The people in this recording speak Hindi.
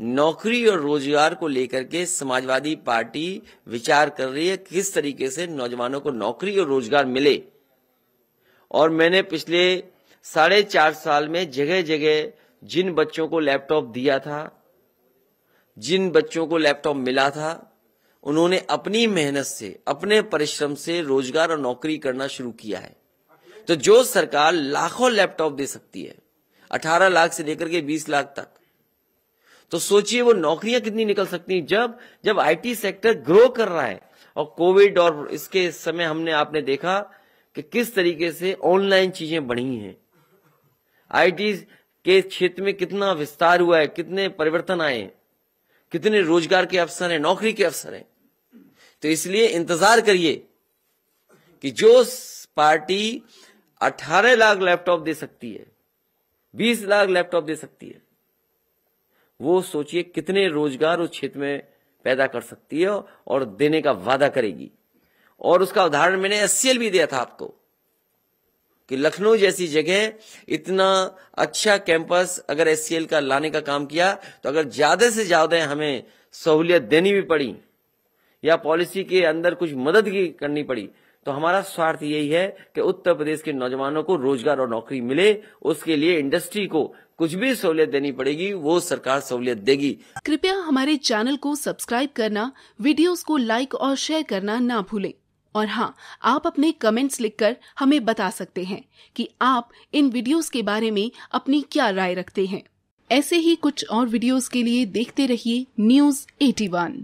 नौकरी और रोजगार को लेकर के समाजवादी पार्टी विचार कर रही है किस तरीके से नौजवानों को नौकरी और रोजगार मिले और मैंने पिछले साढ़े चार साल में जगह जगह जिन बच्चों को लैपटॉप दिया था जिन बच्चों को लैपटॉप मिला था उन्होंने अपनी मेहनत से अपने परिश्रम से रोजगार और नौकरी करना शुरू किया है तो जो सरकार लाखों लैपटॉप दे सकती है 18 लाख से लेकर के 20 लाख तक तो सोचिए वो नौकरियां कितनी निकल सकती हैं जब जब आईटी सेक्टर ग्रो कर रहा है और कोविड और इसके समय हमने आपने देखा कि किस तरीके से ऑनलाइन चीजें बढ़ी हैं आईटी के क्षेत्र में कितना विस्तार हुआ है कितने परिवर्तन आए कितने रोजगार के अवसर हैं नौकरी के अवसर हैं तो इसलिए इंतजार करिए कि जो पार्टी 18 लाख लैपटॉप दे सकती है 20 लाख लैपटॉप दे सकती है वो सोचिए कितने रोजगार उस क्षेत्र में पैदा कर सकती है और देने का वादा करेगी और उसका उदाहरण मैंने एस भी दिया था आपको कि लखनऊ जैसी जगह इतना अच्छा कैंपस अगर एस का लाने का काम किया तो अगर ज्यादा से ज्यादा हमें सहूलियत देनी भी पड़ी या पॉलिसी के अंदर कुछ मदद की करनी पड़ी तो हमारा स्वार्थ यही है कि उत्तर प्रदेश के नौजवानों को रोजगार और नौकरी मिले उसके लिए इंडस्ट्री को कुछ भी सहूलियत देनी पड़ेगी वो सरकार सहूलियत देगी कृपया हमारे चैनल को सब्सक्राइब करना वीडियोस को लाइक और शेयर करना ना भूलें और हाँ आप अपने कमेंट्स लिखकर हमें बता सकते हैं कि आप इन वीडियोस के बारे में अपनी क्या राय रखते हैं ऐसे ही कुछ और वीडियोस के लिए देखते रहिए न्यूज 81